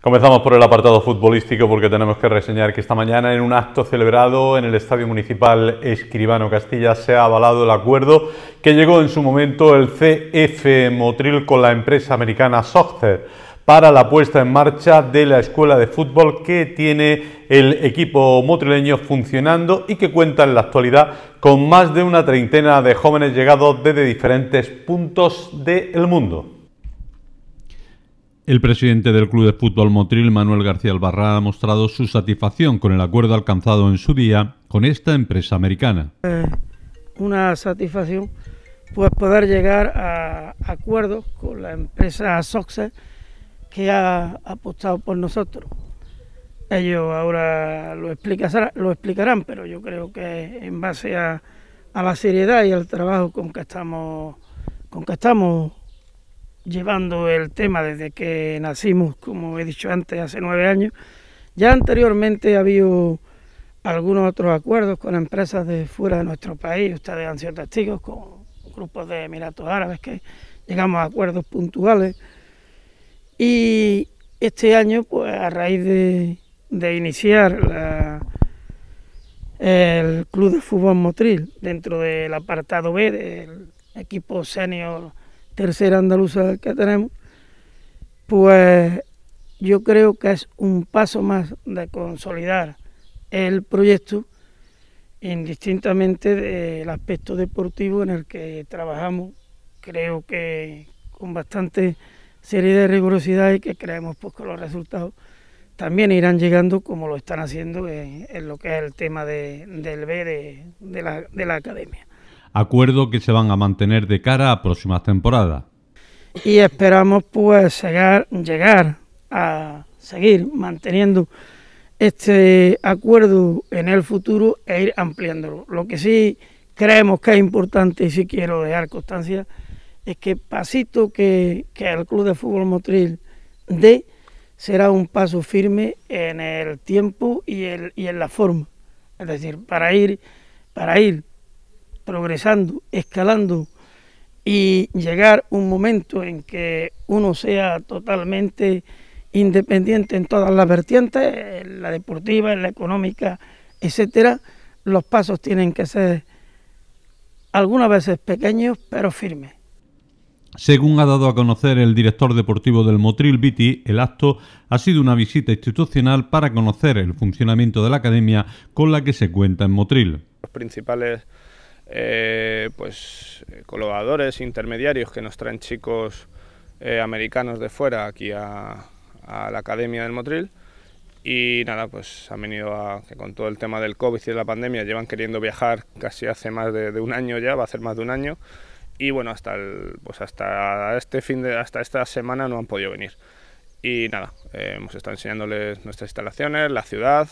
Comenzamos por el apartado futbolístico porque tenemos que reseñar que esta mañana en un acto celebrado en el Estadio Municipal Escribano Castilla se ha avalado el acuerdo que llegó en su momento el CF Motril con la empresa americana Soccer para la puesta en marcha de la escuela de fútbol que tiene el equipo motrileño funcionando y que cuenta en la actualidad con más de una treintena de jóvenes llegados desde diferentes puntos del mundo. El presidente del Club de Fútbol Motril, Manuel García Albarra, ha mostrado su satisfacción con el acuerdo alcanzado en su día con esta empresa americana. Eh, una satisfacción, pues poder llegar a acuerdos con la empresa Soxe que ha apostado por nosotros. Ellos ahora lo, explicarán, pero yo creo que en base a, a la seriedad y al trabajo con que estamos, con que estamos llevando el tema desde que nacimos, como he dicho antes, hace nueve años. Ya anteriormente ha habido algunos otros acuerdos con empresas de fuera de nuestro país, ustedes han sido testigos, con grupos de Emiratos Árabes que llegamos a acuerdos puntuales. Y este año, pues a raíz de, iniciar el Club de Fútbol Motril dentro del apartado B del equipo senior tercera andaluza que tenemos, pues yo creo que es un paso más de consolidar el proyecto indistintamente del aspecto deportivo en el que trabajamos, creo que con bastante seriedad y rigurosidad y que creemos pues, que los resultados también irán llegando como lo están haciendo en, lo que es el tema del B de, la, de la academia acuerdo que se van a mantener de cara a próximas temporadas. Y esperamos pues llegar, a seguir manteniendo este acuerdo en el futuro e ir ampliándolo. Lo que sí creemos que es importante y sí quiero dejar constancia es que pasito que, el Club de Fútbol Motril dé será un paso firme en el tiempo y, el, y en la forma. Es decir, para ir, para ir progresando, escalando y llegar un momento en que uno sea totalmente independiente en todas las vertientes, la deportiva, en la económica, etcétera, los pasos tienen que ser algunas veces pequeños pero firmes. Según ha dado a conocer el director deportivo del Motril Viti, el acto ha sido una visita institucional para conocer el funcionamiento de la academia con la que se cuenta en Motril. Los principales eh, pues eh, colaboradores, intermediarios que nos traen chicos eh, americanos de fuera aquí a, la Academia del Motril. Y nada, pues han venido a que con todo el tema del COVID y de la pandemia llevan queriendo viajar casi hace más de, un año ya, va a hacer más de un año. Y bueno, hasta, pues, hasta, este fin de, hasta esta semana no han podido venir. Y nada, hemos estado enseñándoles nuestras instalaciones, la ciudad,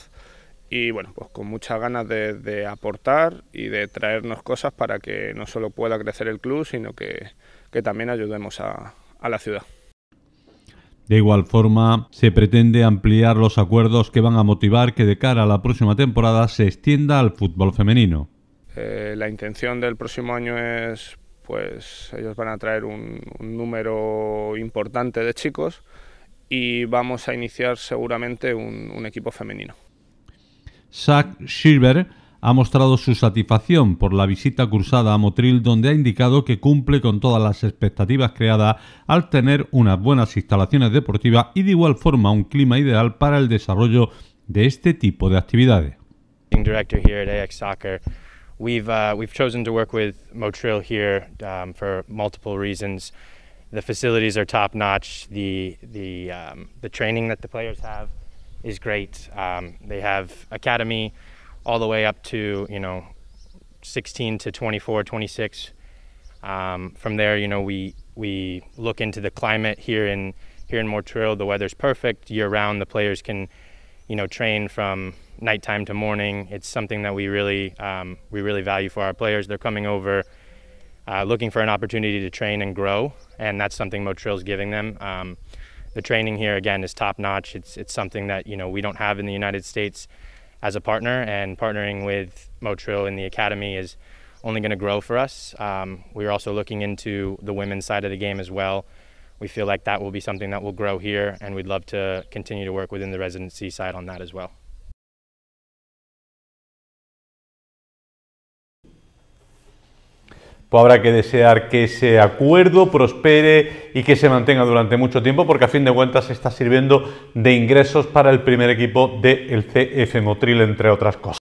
y bueno, pues con muchas ganas de, aportar y de traernos cosas para que no solo pueda crecer el club, sino que, también ayudemos a, la ciudad. De igual forma, se pretende ampliar los acuerdos que van a motivar que de cara a la próxima temporada se extienda al fútbol femenino. Eh, la intención del próximo año es, pues ellos van a traer un, número importante de chicos y vamos a iniciar seguramente un equipo femenino. Zach Silver ha mostrado su satisfacción por la visita cursada a Motril, donde ha indicado que cumple con todas las expectativas creadas al tener unas buenas instalaciones deportivas y de igual forma un clima ideal para el desarrollo de este tipo de actividades. Director here at AX Soccer. We've, uh, we've chosen to work with Motril here um, for multiple reasons. The facilities are top notch, the, the, um, the training that the players have. is great. Um, they have academy all the way up to you know 16 to 24, 26. Um, from there, you know we we look into the climate here in here in Montreal. The weather's perfect year round. The players can you know train from nighttime to morning. It's something that we really um, we really value for our players. They're coming over. Uh, looking for an opportunity to train and grow, and that's something Motrill's giving them. Um, the training here again is top notch. It's it's something that you know we don't have in the United States as a partner, and partnering with Motril and the academy is only going to grow for us. Um, we're also looking into the women's side of the game as well. We feel like that will be something that will grow here, and we'd love to continue to work within the residency side on that as well. pues habrá que desear que ese acuerdo prospere y que se mantenga durante mucho tiempo, porque a fin de cuentas está sirviendo de ingresos para el primer equipo del CF Motril, entre otras cosas.